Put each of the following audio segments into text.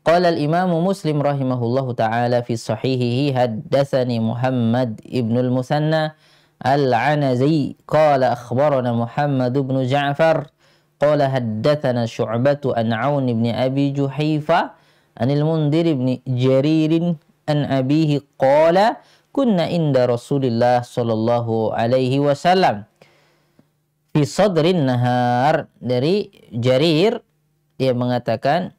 Qala al-Imam Muslim rahimahullahu taala fi sahihihi haddatsani Muhammad ibn al-Musanna al-Anazi qala akhbarana Muhammad ibn Ja'far qala haddatsana Syu'bah an 'Aun ibn Abi Juhifa, an al-Mundhir ibn Jarir an abihi qala kunna inda Rasulillah sallallahu alaihi wasallam fi sadrin nahar dari Jarir dia mengatakan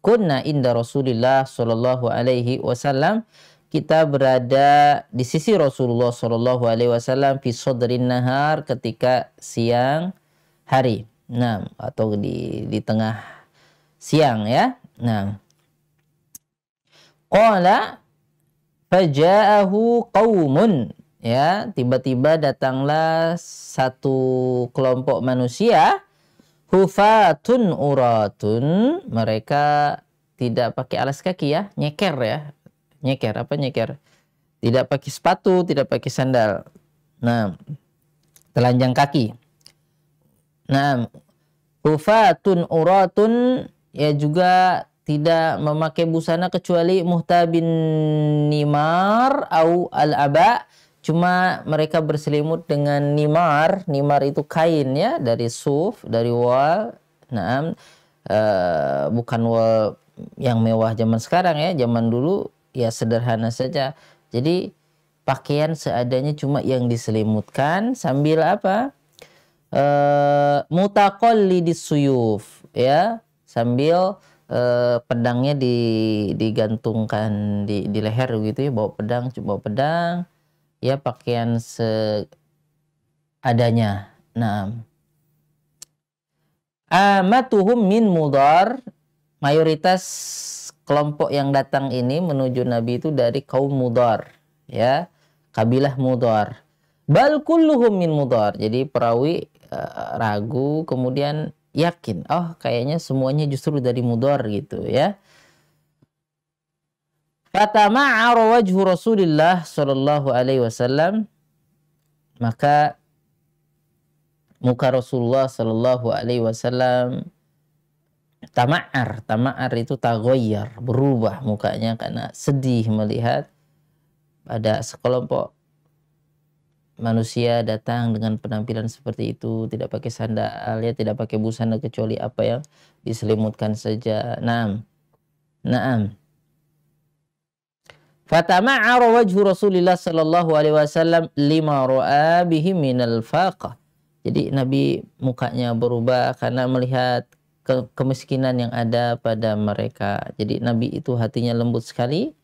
kunna inda Rasulillah sallallahu alaihi wasallam kita berada di sisi Rasulullah sallallahu alaihi wasallam fi sadrin nahar ketika siang hari. Nah, atau di di tengah siang ya. Nah. Qala faja'ahu qaumun ya tiba-tiba datanglah satu kelompok manusia Hufatun uratun. Mereka tidak pakai alas kaki ya. Nyeker ya. Nyeker. Apa nyeker? Tidak pakai sepatu, tidak pakai sandal. Nah. Telanjang kaki. Nah. Hufatun uratun. Ya juga tidak memakai busana kecuali muhtabin nimar au al-aba' Cuma mereka berselimut dengan nimar. Nimar itu kain ya dari suf, dari wal. Nah, uh, bukan wal yang mewah zaman sekarang ya. Zaman dulu ya sederhana saja. Jadi pakaian seadanya cuma yang diselimutkan sambil apa? Uh, di disuyuf ya sambil uh, pedangnya digantungkan di, di leher gitu ya bawa pedang coba pedang ya pakaian seadanya. Nah, amatuhum min mudar mayoritas kelompok yang datang ini menuju Nabi itu dari kaum mudar ya kabilah mudar bal kulluhum min mudar jadi perawi uh, ragu kemudian yakin oh kayaknya semuanya justru dari mudar gitu ya fatama'ara wajhu Rasulillah sallallahu alaihi wasallam maka muka Rasulullah sallallahu alaihi wasallam tamar tamar itu tagoyar berubah mukanya karena sedih melihat ada sekelompok manusia datang dengan penampilan seperti itu tidak pakai sandal ya tidak pakai busana kecuali apa yang diselimutkan saja naam naam Fatama'ara wajhu Rasulullah sallallahu alaihi wasallam lima ra'a bihi minal faqa. Jadi Nabi mukanya berubah karena melihat ke kemiskinan yang ada pada mereka. Jadi Nabi itu hatinya lembut sekali.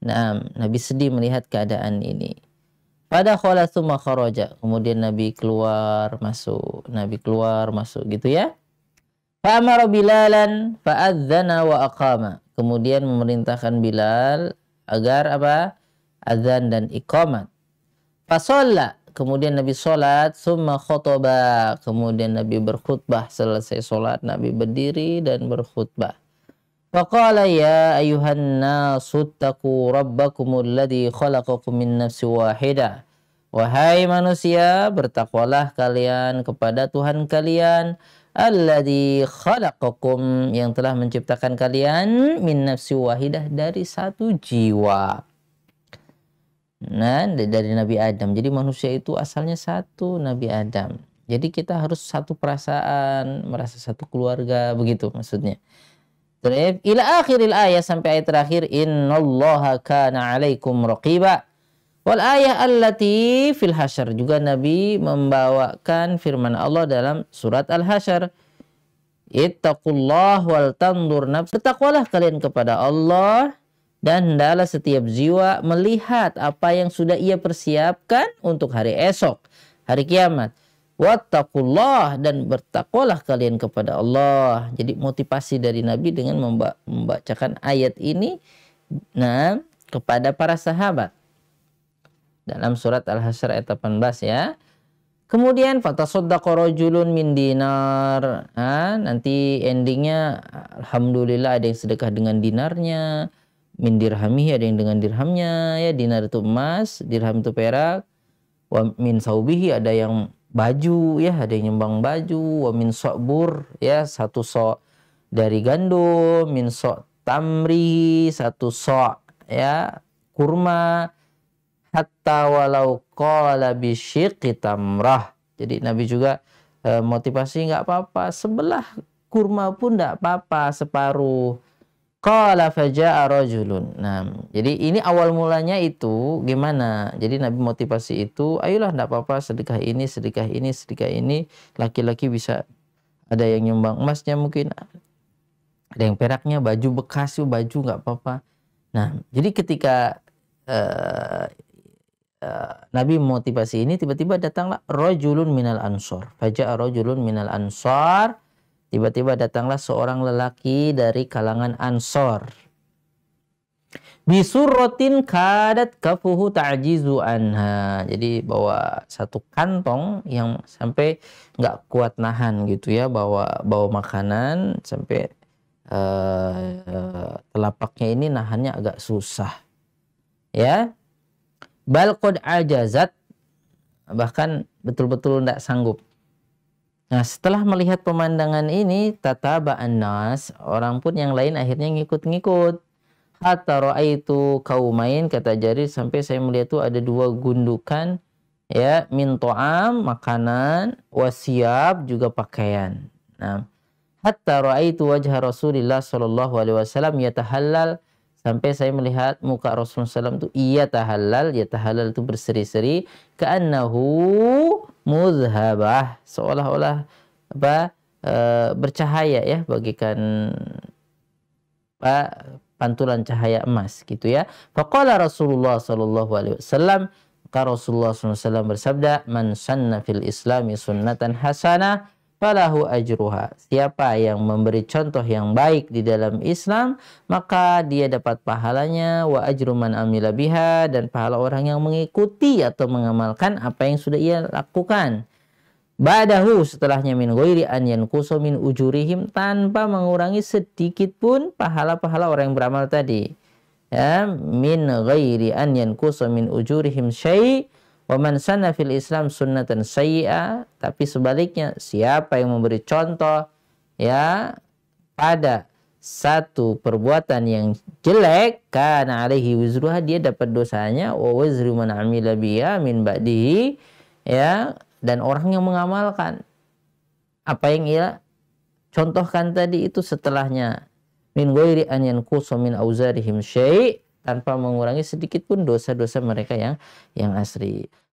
Nah, Nabi sedih melihat keadaan ini. Pada khola kharaja. Kemudian Nabi keluar masuk. Nabi keluar masuk gitu ya. Fa'amara bilalan fa'adzana wa aqama. Kemudian memerintahkan Bilal agar apa azan dan ikomat fasolla kemudian Nabi sholat summa khotoba kemudian Nabi berkhutbah selesai sholat Nabi berdiri dan berkhutbah Faqala ya ayuhan nasu rabbakumul ladhi khalaqakum min nafsi wahida. Wahai manusia, bertakwalah kalian kepada Tuhan kalian alladhi khalaqakum yang telah menciptakan kalian min nafsi wahidah dari satu jiwa. Nah, dari Nabi Adam. Jadi manusia itu asalnya satu Nabi Adam. Jadi kita harus satu perasaan, merasa satu keluarga begitu maksudnya. Terus ila akhiril ayat sampai ayat terakhir innallaha kana alaikum raqiba. Wal ayah allati fil hasyar juga Nabi membawakan firman Allah dalam surat al hasyar. Ittaqullah wal tandur nafs. Bertakwalah kalian kepada Allah dan hendaklah setiap jiwa melihat apa yang sudah ia persiapkan untuk hari esok, hari kiamat. Wattaqullah dan bertakwalah kalian kepada Allah. Jadi motivasi dari Nabi dengan membacakan ayat ini nah kepada para sahabat dalam surat Al-Hasyr ayat 18 ya. Kemudian fatasaddaqa rajulun min dinar. Ha, nanti endingnya alhamdulillah ada yang sedekah dengan dinarnya, min dirhamih ada yang dengan dirhamnya ya, dinar itu emas, dirham itu perak. Wa min saubihi ada yang baju ya, ada yang nyumbang baju, wa min sobur ya, satu sok dari gandum, min sok tamri, satu sok ya, kurma, hatta walau qala bi tamrah. Jadi Nabi juga e, motivasi nggak apa-apa, sebelah kurma pun nggak apa-apa, separuh. Qala faja'a rajulun. Nah, jadi ini awal mulanya itu gimana? Jadi Nabi motivasi itu, ayolah nggak apa-apa sedekah ini, sedekah ini, sedekah ini, laki-laki bisa ada yang nyumbang emasnya mungkin ada yang peraknya baju bekas baju nggak apa-apa nah jadi ketika uh, Eh, Nabi motivasi ini tiba-tiba datanglah rojulun minal ansor. Fajar rojulun minal ansor. Tiba-tiba datanglah seorang lelaki dari kalangan ansor. Bisurrotin kadat kafuhu ta'jizu anha. Jadi bawa satu kantong yang sampai nggak kuat nahan gitu ya. Bawa bawa makanan sampai uh, telapaknya ini nahannya agak susah. Ya, balqod aja ajazat bahkan betul-betul tidak -betul sanggup. Nah, setelah melihat pemandangan ini, tata anas, orang pun yang lain akhirnya ngikut-ngikut. Hatta ra'aitu kaumain kata jari sampai saya melihat tuh ada dua gundukan ya min to'am makanan wasiab juga pakaian. Nah, hatta ra'aitu wajah rasulullah sallallahu alaihi wasallam yatahallal sampai saya melihat muka Rasulullah SAW itu iya tahallal ya tahallal itu berseri-seri ka'annahu muzhabah seolah-olah apa e, bercahaya ya bagikan apa pantulan cahaya emas gitu ya faqala Rasulullah sallallahu alaihi wasallam maka Rasulullah SAW bersabda man sanna fil islami sunnatan hasanah falahu ajruha. Siapa yang memberi contoh yang baik di dalam Islam, maka dia dapat pahalanya wa ajru man amila biha dan pahala orang yang mengikuti atau mengamalkan apa yang sudah ia lakukan. Ba'dahu setelahnya min ghairi an yankusu min ujurihim tanpa mengurangi sedikit pun pahala-pahala orang yang beramal tadi. Ya, min ghairi an yankusu min ujurihim syai' Waman sana fil Islam sunnatan sayya, tapi sebaliknya siapa yang memberi contoh ya pada satu perbuatan yang jelek karena alaihi wizruha dia dapat dosanya wa wizru man amila biha min ba'dihi ya dan orang yang mengamalkan apa yang ia contohkan tadi itu setelahnya min ghairi an yanqusu min auzarihim syai' tanpa mengurangi sedikit pun dosa-dosa mereka yang yang asli.